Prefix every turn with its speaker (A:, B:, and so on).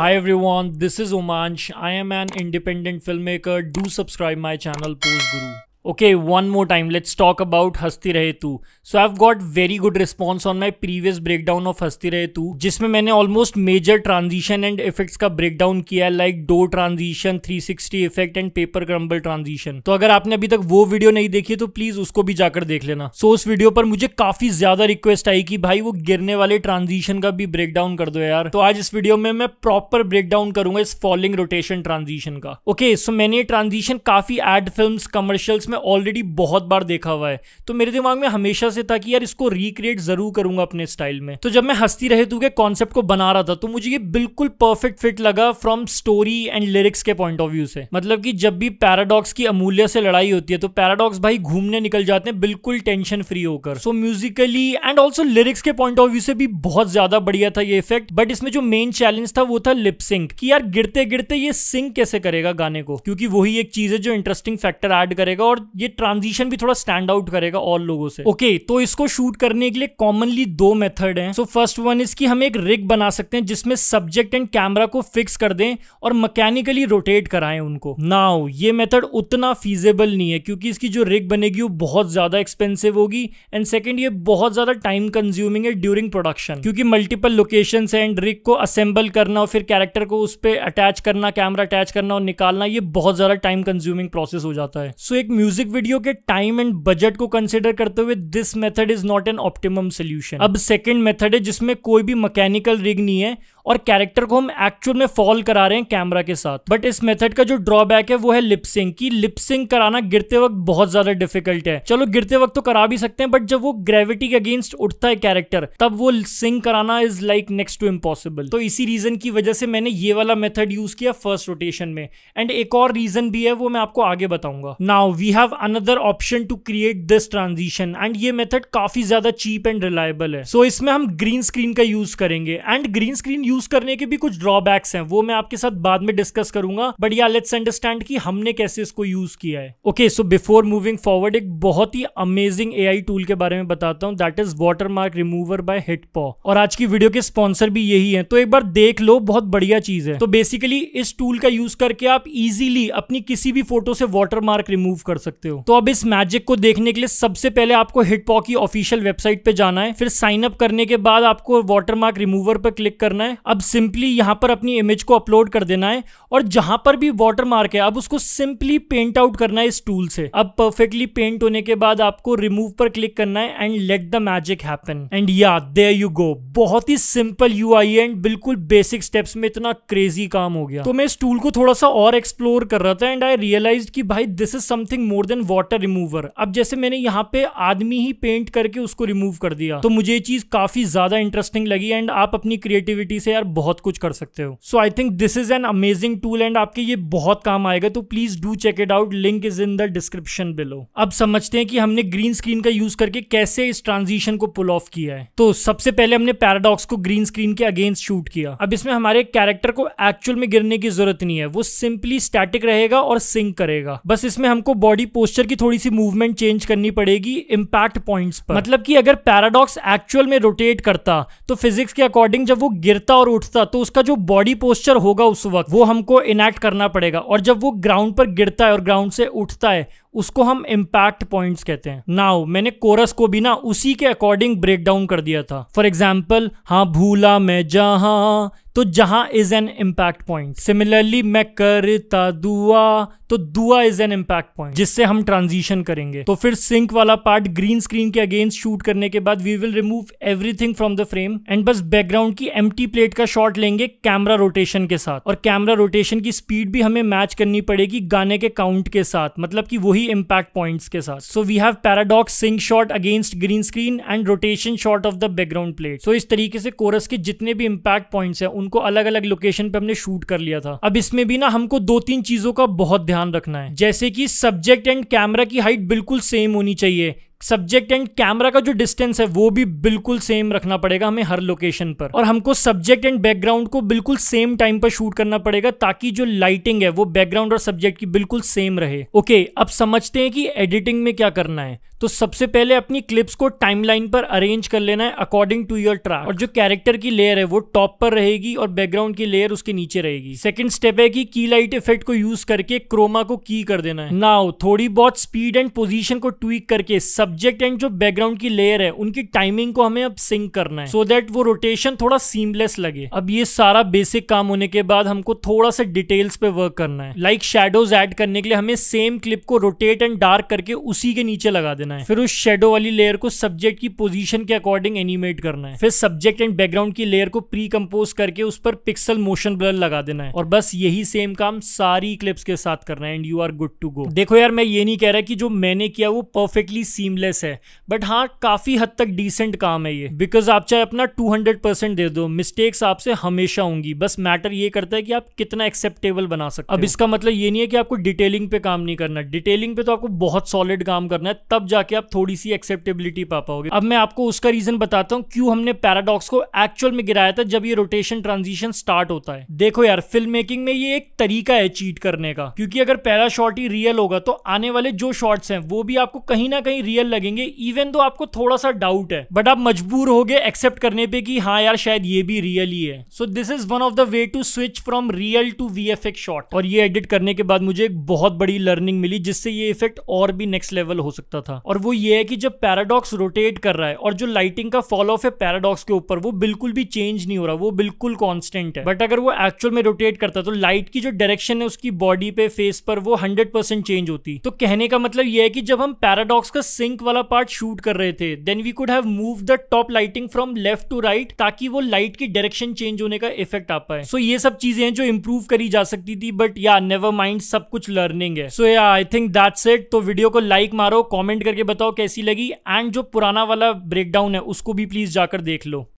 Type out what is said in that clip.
A: Hi everyone, this is Umanch. I am an independent filmmaker. Do subscribe my channel Post Guru. Okay, one more time, let's talk about Hasti Rahe Tu. So I've got very good response on my previous breakdown of Hasti Rahe Tu, जिसमें मैंने almost major transition and effects का breakdown किया है like do transition, 360 effect and paper crumble transition. तो अगर आपने अभी तक वो वीडियो नहीं देखी है तो प्लीज उसको भी जाकर देख लेना सो so, उस वीडियो पर मुझे काफी ज्यादा रिक्वेस्ट आई कि भाई वो गिरने वाले ट्रांजिशन का भी ब्रेकडाउन कर दो यार तो आज इस वीडियो में मैं प्रॉपर ब्रेकडाउन करूंगा इस फॉलिंग रोटेशन ट्रांजिशन का ओके okay, सो so मैंने ये ट्रांजिशन काफी एड फिल्म कमर्शियल्स मैं ऑलरेडी बहुत बार देखा हुआ है तो मेरे दिमाग में हमेशा से था कि यार इसको रिक्रिएट जरूर करूंगा अपने स्टाइल में तो जब मैं हस्ती रहे तू के कॉन्सेप्ट को बना रहा था तो मुझे ये बिल्कुल परफेक्ट फिट लगा फ्रॉम स्टोरी एंड लिरिक्स के पॉइंट ऑफ व्यू से मतलब कि जब भी पैराडॉक्स की अमूल्य से लड़ाई होती है तो पैराडॉक्स भाई घूमने निकल जाते हैं बिल्कुल टेंशन फ्री होकर so musically and also lyrics के पॉइंट ऑफ व्यू से भी बहुत ज्यादा बढ़िया था ये इफेक्ट बट इसमें जो मेन चैलेंज था वो था लिपसिंक कि यार गिरते गिरते ये सिंक कैसे करेगा गाने को क्योंकि वही एक चीज है जो इंटरेस्टिंग फैक्टर ऐड करेगा और ये ट्रांजिशन भी थोड़ा स्टैंड आउट करेगा और लोगों से ओके okay, तो इसको शूट करने के लिए कॉमनली दो मेथड हैं सो फर्स्ट वन इसकी हम एक रिग बना सकते हैं जिसमें सब्जेक्ट एंड कैमरा को फिक्स कर दें और मैकेनिकली रोटेट कराएं उनको नाउ ये मेथड उतना फीजेबल नहीं है क्योंकि इसकी जो रिग बनेगी वो बहुत ज्यादा एक्सपेंसिव होगी एंड सेकेंड ये बहुत ज्यादा टाइम कंज्यूमिंग है ड्यूरिंग प्रोडक्शन क्योंकि मल्टीपल लोकेशन है एंड रिग को असेंबल करना और फिर कैरेक्टर को उस पर अटैच करना कैमरा अटैच करना और निकालना ये बहुत ज्यादा टाइम कंज्यूमिंग प्रोसेस हो जाता है सो so, एक म्यूजिक म्यूजिक वीडियो के टाइम एंड बजट को कंसिडर करते हुए this method is not an optimum solution अब सेकेंड मेथड है जिसमें कोई भी मैकेनिकल रिग नहीं है और कैरेक्टर को हम एक्चुअल में फॉल करा रहे हैं कैमरा के साथ बट इस मेथड का जो ड्रॉबैक है वो है लिपसिंग की लिपसिंग कराना गिरते वक्त बहुत ज्यादा डिफिकल्ट है चलो गिरते वक्त तो करा भी सकते हैं बट जब वो ग्रेविटी के अगेंस्ट उठता है कैरेक्टर तब वो सिंग कराना is like next to impossible तो इसी रीजन की वजह से मैंने ये वाला मेथड यूज किया फर्स्ट रोटेशन में एंड एक और रीजन भी है वो मैं आपको आगे बताऊंगा now we have another option to create this transition and ये मेथड काफी ज्यादा चीप एंड रिलायबल है सो so, इसमें हम ग्रीन स्क्रीन का यूज करेंगे एंड ग्रीन स्क्रीन यूज करने के भी कुछ ड्रॉबैक्स हैं वो मैं आपके साथ बाद में डिस्कस करूंगा बट या लेट्स अंडरस्टैंड कि हमने कैसे इसको यूज किया है okay so before moving forward एक बहुत ही अमेजिंग ए टूल के बारे में बताता हूँ that is water mark remover by hit और आज की वीडियो के स्पॉन्सर भी यही है तो एक बार देख लो बहुत बढ़िया चीज है तो बेसिकली इस टूल का यूज करके आप इजिली अपनी किसी भी फोटो से वॉटर मार्क रिमूव कर सकते हो तो अब इस मैजिक को देखने के लिए सबसे पहले आपको हिटपॉ की ऑफिशियल वेबसाइट पे जाना है फिर साइन अप करने के बाद आपको वॉटर मार्क रिमूवर पर क्लिक करना है अब सिंपली यहाँ पर अपनी इमेज को अपलोड कर देना है और जहां पर भी वॉटर मार्क है अब उसको सिंपली पेंट आउट करना है इस टूल से अब परफेक्टली पेंट होने के बाद आपको रिमूव पर क्लिक करना है and let the magic happen and yeah there you go बहुत ही सिंपल यू आई एंड बिल्कुल बेसिक स्टेप्स में इतना क्रेजी काम हो गया तो मैं इस टूल को थोड़ा सा और एक्सप्लोर कर रहा था एंड आई रियलाइज कि भाई this is something more than water remover अब जैसे मैंने यहाँ पे आदमी ही पेंट करके उसको रिमूव कर दिया तो मुझे ये चीज काफी ज्यादा इंटरेस्टिंग लगी एंड आप अपनी क्रिएटिविटी से से यार बहुत कुछ कर सकते हो so I think this is an amazing tool and आपके ये बहुत काम आएगा तो please do check it out link is in the description below अब समझते हैं कि हमने ग्रीन स्क्रीन का यूज करके कैसे इस ट्रांजिशन को पुल ऑफ किया है तो सबसे पहले हमने पैराडॉक्स को ग्रीन स्क्रीन के अगेंस्ट शूट किया अब इसमें हमारे कैरेक्टर को एक्चुअल में गिरने की जरूरत नहीं है वो सिंपली स्टैटिक रहेगा और सिंक करेगा बस इसमें हमको बॉडी पोस्चर की थोड़ी सी मूवमेंट चेंज करनी पड़ेगी इम्पैक्ट पॉइंट्स पर मतलब कि अगर पैराडॉक्स एक्चुअल में रोटेट करता तो फिजिक्स के अकॉर्डिंग जब वो गिरता और उठता तो उसका जो बॉडी पोस्चर होगा उस वक्त वो हमको इनैक्ट करना पड़ेगा और जब वो ग्राउंड पर गिरता है और ग्राउंड से उठता है उसको हम इम्पैक्ट पॉइंट्स कहते हैं नाउ मैंने कोरस को भी ना उसी के अकॉर्डिंग ब्रेक डाउन कर दिया था फॉर एग्जाम्पल हाँ भूला मैं जहां तो जहां is an impact point similarly मैं करता दुआ तो दुआ इज एन इम्पैक्ट पॉइंट जिससे हम ट्रांजिशन करेंगे तो फिर सिंक वाला पार्ट ग्रीन स्क्रीन के अगेंस्ट शूट करने के बाद we will remove everything from the frame and बस बैकग्राउंड की एम प्लेट का शॉट लेंगे कैमरा रोटेशन के साथ और कैमरा रोटेशन की स्पीड भी हमें मैच करनी पड़ेगी गाने के काउंट के साथ मतलब कि वही सभी इम्पैक्ट पॉइंट्स के साथ so we have Paradox sing shot against green screen and rotation shot of the background plate so इस तरीके से कोरस के जितने भी इम्पैक्ट पॉइंट है उनको अलग अलग लोकेशन पे हमने शूट कर लिया था अब इसमें भी ना हमको दो तीन चीजों का बहुत ध्यान रखना है जैसे कि सब्जेक्ट एंड कैमरा की हाइट बिल्कुल सेम होनी चाहिए सब्जेक्ट एंड कैमरा का जो डिस्टेंस है वो भी बिल्कुल सेम रखना पड़ेगा हमें हर लोकेशन पर और हमको सब्जेक्ट एंड बैकग्राउंड को बिल्कुल सेम टाइम पर शूट करना पड़ेगा ताकि जो लाइटिंग है वो बैकग्राउंड और सब्जेक्ट की बिल्कुल सेम रहे ओके okay, अब समझते हैं कि एडिटिंग में क्या करना है तो सबसे पहले अपनी क्लिप्स को टाइमलाइन पर अरेंज कर लेना है अकॉर्डिंग टू योर ट्रैक और जो कैरेक्टर की लेयर है वो टॉप पर रहेगी और बैकग्राउंड की लेयर उसके नीचे रहेगी सेकंड स्टेप है कि की लाइट इफेक्ट को यूज करके क्रोमा को की कर देना है नाउ थोड़ी बहुत स्पीड एंड पोजीशन को ट्वीक करके सब सब्जेक्ट एंड जो बैकग्राउंड की लेयर है उनकी टाइमिंग को हमें अब सिंक करना है सो so दैट वो रोटेशन थोड़ा सीमलेस लगे अब ये सारा बेसिक काम होने के बाद हमको थोड़ा सा डिटेल्स पे वर्क करना है लाइक शेडोज एड करने के लिए हमें सेम क्लिप को रोटेट एंड डार्क करके उसी के नीचे लगा देना है फिर उस शेडो वाली लेयर को सब्जेक्ट की पोजिशन के अकॉर्डिंग एनिमेट करना है फिर सब्जेक्ट एंड बैकग्राउंड की लेयर को प्री कंपोज करके उस पर पिक्सल मोशन ब्लर लगा देना है और बस यही सेम काम सारी क्लिप्स के साथ करना है and you are good to go देखो यार मैं ये नहीं कह रहा कि जो मैंने किया वो परफेक्टली सीमलेस टाइमलेस है बट हाँ काफ़ी हद तक डिसेंट काम है ये बिकॉज आप चाहे अपना टू हंड्रेड परसेंट दे दो मिस्टेक्स आपसे हमेशा होंगी बस मैटर ये करता है कि आप कितना एक्सेप्टेबल बना सकते अब इसका मतलब ये नहीं है कि आपको डिटेलिंग पे काम नहीं करना डिटेलिंग पे तो आपको बहुत सॉलिड काम करना है तब जाके आप थोड़ी सी एक्सेप्टेबिलिटी पा पाओगे अब मैं आपको उसका रीजन बताता हूँ क्यों हमने पैराडॉक्स को एक्चुअल में गिराया था जब ये रोटेशन ट्रांजिशन स्टार्ट होता है देखो यार फिल्म मेकिंग में ये एक तरीका है चीट करने का क्योंकि अगर पहला शॉट ही रियल होगा तो आने वाले जो शॉर्ट्स हैं वो भी आपको कहीं ना कहीं रियल लगेंगे इवन तो आपको थोड़ा सा डाउट है बट आप मजबूर हो गए एक्सेप्ट करने पे कि हाँ यार शायद ये भी रियल ही है सो this is one of the way to switch from real to V F shot और ये एडिट करने के बाद मुझे एक बहुत बड़ी लर्निंग मिली जिससे ये इफेक्ट और भी नेक्स्ट लेवल हो सकता था और वो ये है कि जब पैराडॉक्स रोटेट कर रहा है और जो लाइटिंग का फॉलो ऑफ है पैराडॉक्स के ऊपर वो बिल्कुल भी चेंज नहीं हो रहा वो बिल्कुल कॉन्स्टेंट है बट अगर वो एक्चुअल में रोटेट करता तो लाइट की जो डायरेक्शन है उसकी बॉडी पे फेस पर वो हंड्रेड चेंज होती तो कहने का मतलब ये है कि जब हम पैराडॉक्स का सिंक पिंक वाला पार्ट शूट कर रहे थे then we could have move the top lighting from left to right ताकि वो लाइट की डायरेक्शन चेंज होने का इफेक्ट आ पाए सो so, ये सब चीजें हैं जो इम्प्रूव करी जा सकती थी बट या नेवर माइंड सब कुछ लर्निंग है so yeah I think that's it तो वीडियो को लाइक मारो कॉमेंट करके बताओ कैसी लगी एंड जो पुराना वाला ब्रेकडाउन है उसको भी प्लीज जाकर देख लो